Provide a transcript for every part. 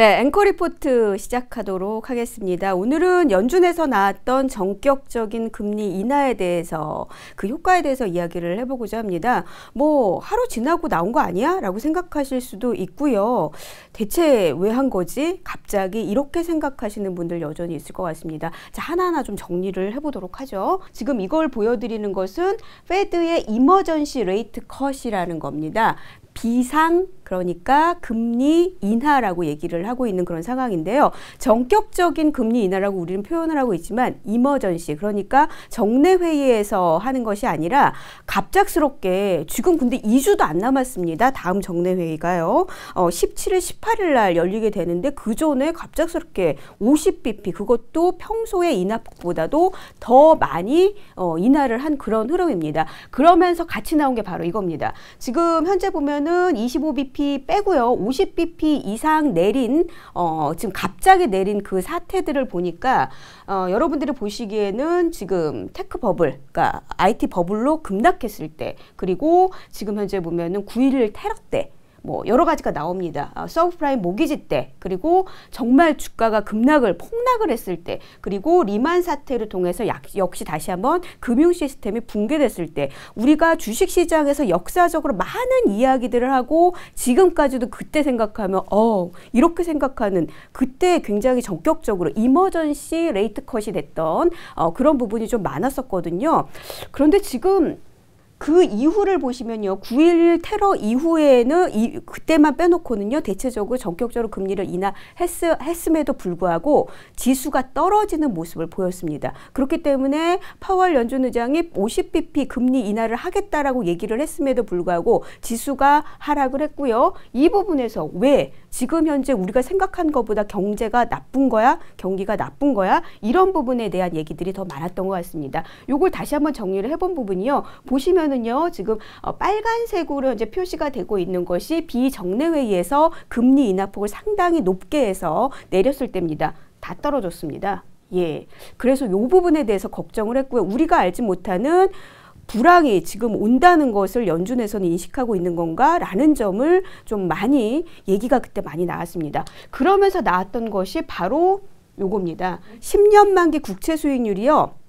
네, 앵커 리포트 시작하도록 하겠습니다. 오늘은 연준에서 나왔던 전격적인 금리 인하에 대해서 그 효과에 대해서 이야기를 해보고자 합니다. 뭐 하루 지나고 나온 거 아니야? 라고 생각하실 수도 있고요. 대체 왜 한 거지? 갑자기 이렇게 생각하시는 분들 여전히 있을 것 같습니다. 자, 하나하나 좀 정리를 해보도록 하죠. 지금 이걸 보여드리는 것은 페드의 이머전시 레이트 컷이라는 겁니다. 비상 그러니까 금리 인하라고 얘기를 하고 있는 그런 상황인데요. 전격적인 금리 인하라고 우리는 표현을 하고 있지만 이머전시 그러니까 정례 회의에서 하는 것이 아니라 갑작스럽게 지금 근데 2주도 안 남았습니다. 다음 정례 회의가요. 어, 17일 18일 날 열리게 되는데 그 전에 갑작스럽게 50bp 그것도 평소에인하보다도더 많이 어, 인하를 한 그런 흐름입니다. 그러면서 같이 나온 게 바로 이겁니다. 지금 현재 보면은 경우는 25bp 빼고요. 50bp 이상 내린 어, 지금 갑자기 내린 그 사태들을 보니까 어, 여러분들이 보시기에는 지금 테크 버블, 그러니까 IT 버블로 급락했을 때 그리고 지금 현재 보면은 9.11 테러 때뭐 여러 가지가 나옵니다. 아, 서브프라임 모기지 때 그리고 정말 주가가 급락을 폭락을 했을 때 그리고 리만 사태를 통해서 약, 역시 다시 한번 금융 시스템이 붕괴됐을 때 우리가 주식 시장에서 역사적으로 많은 이야기들을 하고 지금까지도 그때 생각하면 어 이렇게 생각하는 그때 굉장히 전격적으로 이머전시 레이트 컷이 됐던 어, 그런 부분이 좀 많았었거든요. 그런데 지금 그 이후를 보시면요. 9.11 테러 이후에는 이, 그때만 빼놓고는요. 대체적으로 전격적으로 금리를 인하했음, 에도 불구하고 지수가 떨어지는 모습을 보였습니다. 그렇기 때문에 파월 연준 의장이 50bp 금리 인하를 하겠다라고 얘기를 했음에도 불구하고 지수가 하락을 했고요. 이 부분에서 왜 지금 현재 우리가 생각한 것보다 경제가 나쁜 거야? 경기가 나쁜 거야? 이런 부분에 대한 얘기들이 더 많았던 것 같습니다. 요걸 다시 한번 정리를 해본 부분이요. 보시면 보면은요 지금 어, 빨간색으로 현재 표시가 되고 있는 것이 비정례회의에서 금리 인하폭을 상당히 높게 해서 내렸을 때입니다. 다 떨어졌습니다. 예. 그래서 요 부분에 대해서 걱정을 했고요. 우리가 알지 못하는 불황이 지금 온다는 것을 연준에서는 인식하고 있는 건가라는 점을 좀 많이 얘기가 그때 많이 나왔습니다. 그러면서 나왔던 것이 바로 요겁니다. 10년 만기 국채 수익률이요.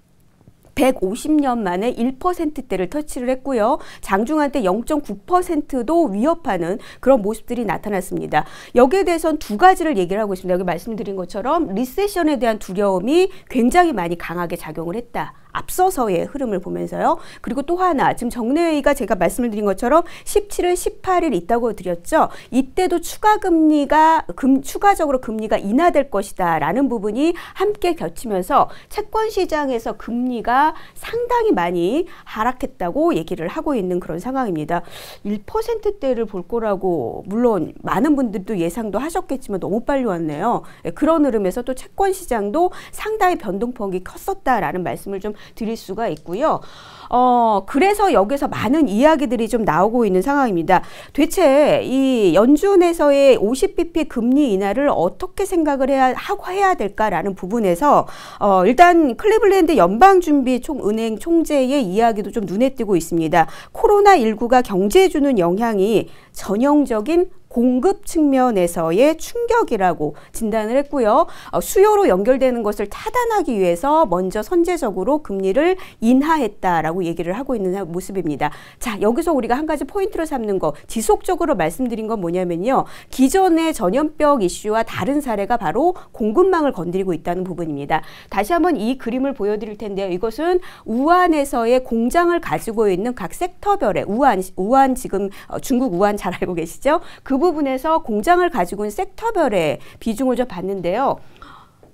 150년 만에 1%대를 터치를 했고요. 장중한 테 0.9%도 위협하는 그런 모습들이 나타났습니다. 여기에 대해서는 두 가지를 얘기를 하고 있습니다. 여기 말씀드린 것처럼 리세션에 대한 두려움이 굉장히 많이 강하게 작용을 했다. 앞서서의 흐름을 보면서요. 그리고 또 하나 지금 정례회의가 제가 말씀을 드린 것처럼 17일, 18일 있다고 드렸죠. 이때도 추가 금리가 금, 추가적으로 금리가 인하될 것이다라는 부분이 함께 겹치면서 채권 시장에서 금리가 상당히 많이 하락했다고 얘기를 하고 있는 그런 상황입니다. 1%대를 볼 거라고 물론 많은 분들도 예상도 하셨겠지만 너무 빨리 왔네요. 예, 그런 흐름에서 또 채권 시장도 상당히 변동폭이 컸었다라는 말씀을 좀 드릴 수가 있고요. 어, 그래서 여기서 많은 이야기들이 좀 나오고 있는 상황입니다. 대체 이 연준에서의 50bp 금리 인하를 어떻게 생각을 해야 하고 해야 될까라는 부분에서 어, 일단 클리블랜드 연방준비총은행 총재의 이야기도 좀 눈에 띄고 있습니다. 코로나19가 경제에 주는 영향이 전형적인 공급 측면에서의 충격이라고 진단을 했고요. 어, 수요로 연결되는 것을 차단하기 위해서 먼저 선제적으로 금리를 인하했다라고 얘기를 하고 있는 모습입니다. 자, 여기서 우리가 한 가지 포인트로 삼는 거 지속적으로 말씀드린 건 뭐냐면요. 기존의 전염병 이슈와 다른 사례가 바로 공급망을 건드리고 있다는 부분입니다. 다시 한번 이 그림을 보여드릴 텐데요. 이것은 우한에서의 공장을 가지고 있는 각 섹터별의 우한, 우한 지금 어, 중국 우한 잘 알고 계시죠? 그 부분에서 공장을 가지고 있는 섹터별의 비중을 좀 봤는데요.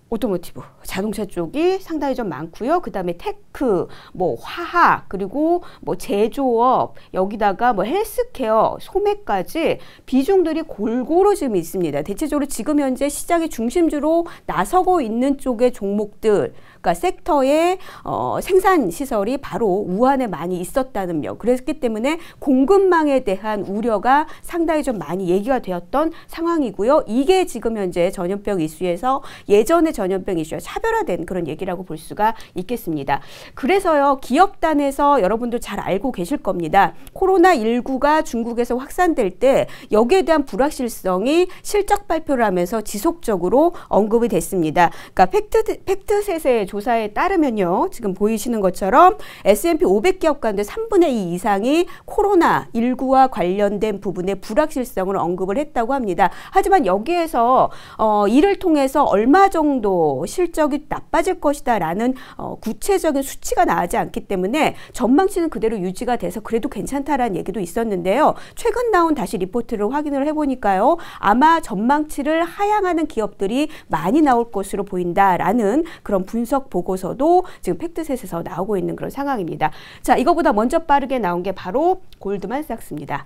오토모티브, 자동차 쪽이 상당히 좀 많고요. 그 다음에 테크, 뭐 화학, 그리고 뭐 제조업, 여기다가 뭐 헬스케어, 소매까지 비중들이 골고루 지금 있습니다. 대체적으로 지금 현재 시장의 중심주로 나서고 있는 쪽의 종목들 그러니까 섹터의 어, 생산 시설이 바로 우한에 많이 있었다는 면 그랬기 때문에 공급망에 대한 우려가 상당히 좀 많이 얘기가 되었던 상황이고요. 이게 지금 현재 전염병 이슈에서 예전의 전염병 이슈와 차별화된 그런 얘기라고 볼 수가 있겠습니다. 그래서요. 기업단에서 여러분들 잘 알고 계실 겁니다. 코로나19가 중국에서 확산될 때 여기에 대한 불확실성이 실적 발표를 하면서 지속적으로 언급이 됐습니다. 그러니까 팩트 팩트 세세 조 조사에 따르면요. 지금 보이시는 것처럼 S&P 500 기업 가운데 3분의 2 이상이 코로나19와 관련된 부분의 불확실성을 언급을 했다고 합니다. 하지만 여기에서 어, 이를 통해서 얼마 정도 실적이 나빠질 것이다라는 어, 구체적인 수치가 나오지 않기 때문에 전망치는 그대로 유지가 돼서 그래도 괜찮다라는 얘기도 있었는데요. 최근 나온 다시 리포트를 확인을 해보니까요. 아마 전망치를 하향하는 기업들이 많이 나올 것으로 보인다라는 그런 분석 보고서도 지금 팩트셋에서 나오고 있는 그런 상황입니다. 자, 이거보다 먼저 빠르게 나온 게 바로 골드만삭스입니다.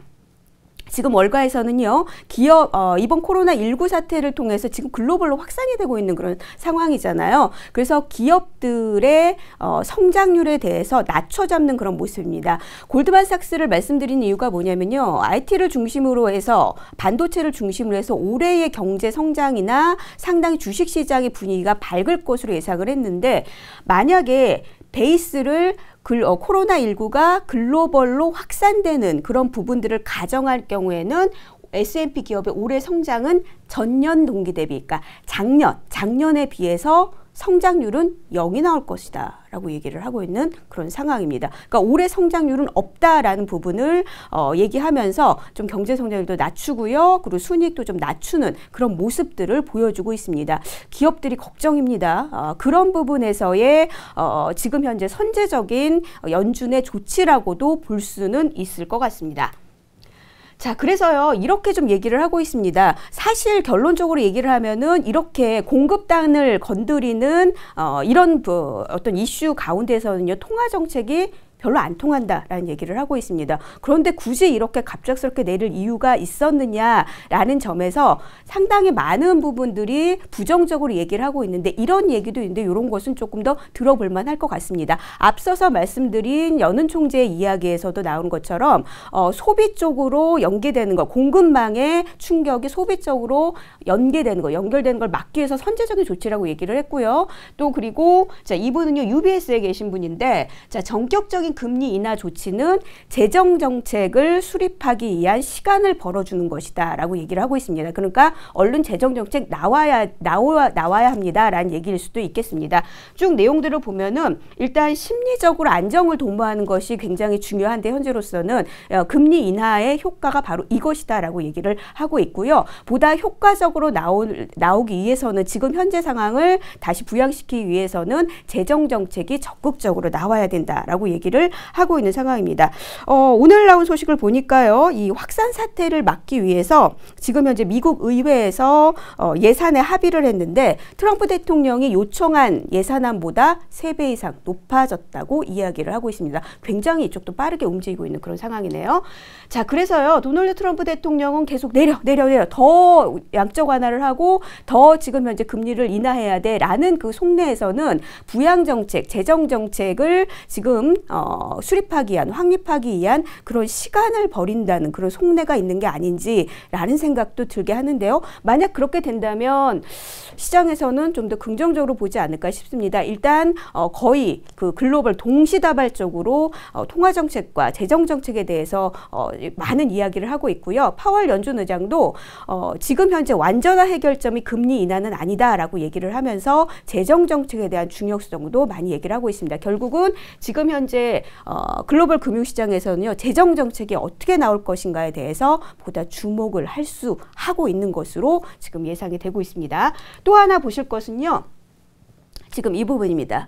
지금 월가에서는요 기업 어, 이번 코로나 19 사태를 통해서 지금 글로벌로 확산이 되고 있는 그런 상황이잖아요. 그래서 기업들의 어, 성장률에 대해서 낮춰 잡는 그런 모습입니다. 골드만삭스를 말씀드린 이유가 뭐냐면요 IT를 중심으로 해서 반도체를 중심으로 해서 올해의 경제 성장이나 상당히 주식 시장의 분위기가 밝을 것으로 예상을 했는데 만약에 베이스를 글, 어, 코로나19가 글로벌로 확산되는 그런 부분들을 가정할 경우에는 S&P 기업의 올해 성장은 전년 동기 대비, 그러니까 작년, 작년에 비해서 성장률은 0이 나올 것이다. 라고 얘기를 하고 있는 그런 상황입니다. 그러니까 올해 성장률은 없다라는 부분을 어, 얘기하면서 좀 경제 성장률도 낮추고요. 그리고 순이익도 좀 낮추는 그런 모습들을 보여주고 있습니다. 기업들이 걱정입니다. 어, 그런 부분에서의 어, 지금 현재 선제적인 연준의 조치라고도 볼 수는 있을 것 같습니다. 자, 그래서요, 이렇게 좀 얘기를 하고 있습니다. 사실 결론적으로 얘기를 하면은 이렇게 공급단을 건드리는 어, 이런 그 어떤 이슈 가운데서는요, 통화정책이 별로 안 통한다라는 얘기를 하고 있습니다. 그런데 굳이 이렇게 갑작스럽게 내릴 이유가 있었느냐라는 점에서 상당히 많은 부분들이 부정적으로 얘기를 하고 있는데 이런 얘기도 있는데 이런 것은 조금 더 들어볼 만할 것 같습니다. 앞서서 말씀드린 여는 총재의 이야기에서도 나온 것처럼 어, 소비 쪽으로 연계되는 것, 공급망의 충격이 소비 쪽으로 연계되는 것, 연결되는 걸 막기 위해서 선제적인 조치라고 얘기를 했고요. 또 그리고 자 이분은요 UBS에 계신 분인데 자 전격적인 금리 인하 조치는 재정 정책을 수립하기 위한 시간을 벌어주는 것이다라고 얘기를 하고 있습니다. 그러니까 얼른 재정 정책 나와야 나와 나와야 합니다라는 얘기일 수도 있겠습니다. 쭉 내용들을 보면은 일단 심리적으로 안정을 도모하는 것이 굉장히 중요한데 현재로서는 어, 금리 인하의 효과가 바로 이것이다라고 얘기를 하고 있고요. 보다 효과적으로 나오, 나오기 위해서는 지금 현재 상황을 다시 부양시키기 위해서는 재정 정책이 적극적으로 나와야 된다라고 얘기를 우려를 하고 있는 상황입니다. 어, 오늘 나온 소식을 보니까요. 이 확산 사태를 막기 위해서 지금 현재 미국 의회에서 어, 예산에 합의를 했는데 트럼프 대통령이 요청한 예산안보다 세 배 이상 높아졌다고 이야기를 하고 있습니다. 굉장히 이쪽도 빠르게 움직이고 있는 그런 상황이네요. 자, 그래서요. 도널드 트럼프 대통령은 계속 내려, 내려, 내려. 더 양적 완화를 하고 더 지금 현재 금리를 인하해야 돼. 라는 그 속내에서는 부양 정책, 재정 정책을 지금 어, 어, 수립하기 위한 확립하기 위한 그런 시간을 버린다는 그런 속내가 있는 게 아닌지라는 생각도 들게 하는데요. 만약 그렇게 된다면 시장에서는 좀 더 긍정적으로 보지 않을까 싶습니다. 일단 어, 거의 그 글로벌 동시다발적으로 어, 통화 정책과 재정 정책에 대해서 어, 많은 이야기를 하고 있고요. 파월 연준 의장도 어, 지금 현재 완전한 해결점이 금리 인하는 아니다라고 얘기를 하면서 재정 정책에 대한 중요성도 많이 얘기를 하고 있습니다. 결국은 지금 현재 어, 글로벌 금융시장에서는요 재정 정책이 어떻게 나올 것인가에 대해서 보다 주목을 할 수 하고 있는 것으로 지금 예상이 되고 있습니다. 또 하나 보실 것은요 지금 이 부분입니다.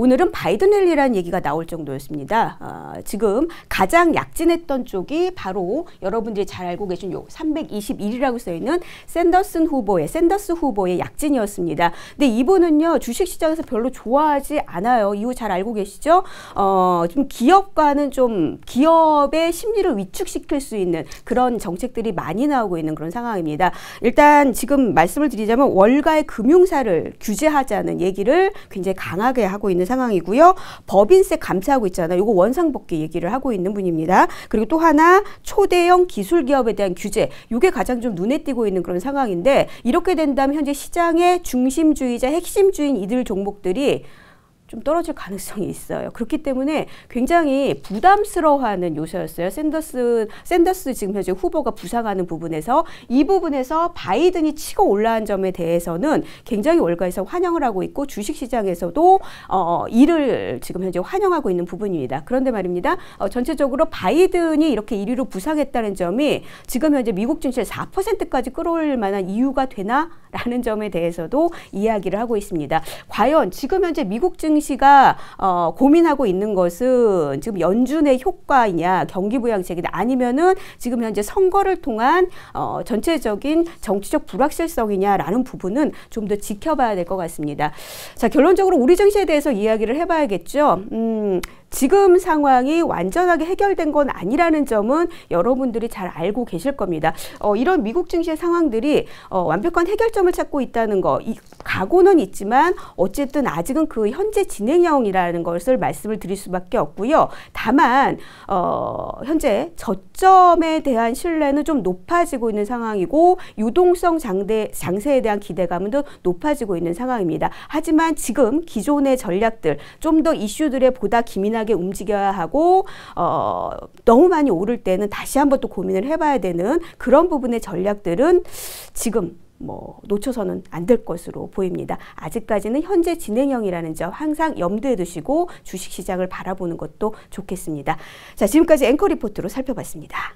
오늘은 바이든 랠리라는 얘기가 나올 정도였습니다. 어, 지금 가장 약진했던 쪽이 바로 여러분들이 잘 알고 계신 요 321이라고 써있는 샌더슨 후보의 샌더스 후보의 약진이었습니다. 근데 이분은요 주식시장에서 별로 좋아하지 않아요. 이후 잘 알고 계시죠? 어, 좀 기업과는 좀 기업의 심리를 위축시킬 수 있는 그런 정책들이 많이 나오고 있는 그런 상황입니다. 일단 지금 말씀을 드리자면 월가의 금융사를 규제하자는 얘기를 굉장히 강하게 하고 있는 상황이고요. 법인세 감차하고 있잖아요. 이거 원상복귀 얘기를 하고 있는 분입니다. 그리고 또 하나 초대형 기술 기업에 대한 규제. 이게 가장 좀 눈에 띄고 있는 그런 상황인데 이렇게 된다면 현재 시장의 중심주의자 핵심주인 이들 종목들이 좀 떨어질 가능성이 있어요. 그렇기 때문에 굉장히 부담스러워하는 요소였어요. 샌더스 샌더스 지금 현재 후보가 부상하는 부분에서 이 부분에서 바이든이 치고 올라온 점에 대해서는 굉장히 월가에서 환영을 하고 있고 주식 시장에서도 어, 어, 이를 지금 현재 환영하고 있는 부분입니다. 그런데 말입니다. 어, 전체적으로 바이든이 이렇게 1위로 부상했다는 점이 지금 현재 미국 증시를 4%까지 끌어올 만한 이유가 되나라는 점에 대해서도 이야기를 하고 있습니다. 과연 지금 현재 미국 증 씨가 어, 고민하고 있는 것은 지금 연준의 효과이냐 경기부양책이냐 아니면은 지금 현재 선거를 통한 어, 전체적인 정치적 불확실성이냐라는 부분은 좀 더 지켜봐야 될 것 같습니다. 자 결론적으로 우리 증시에 대해서 이야기를 해봐야겠죠. 음, 지금 상황이 완전하게 해결된 건 아니라는 점은 여러분들이 잘 알고 계실 겁니다. 어, 이런 미국 증시의 상황들이 어, 완벽한 해결점을 찾고 있다는 거, 이, 각오는 있지만 어쨌든 아직은 그 현재 진행형이라는 것을 말씀을 드릴 수밖에 없고요. 다만 어, 현재 저점에 대한 신뢰는 좀 높아지고 있는 상황이고 유동성 장대, 장세에 대한 기대감도 높아지고 있는 상황입니다. 하지만 지금 기존의 전략들 좀 더 이슈들에 보다 기민한 예민하게 움직여야 하고 어, 너무 많이 오를 때는 다시 한번 또 고민을 해봐야 되는 그런 부분의 전략들은 지금 뭐 놓쳐서는 안 될 것으로 보입니다. 아직까지는 현재 진행형이라는 점 항상 염두에 두시고 주식 시장을 바라보는 것도 좋겠습니다. 자, 지금까지 앵커 리포트로 살펴봤습니다.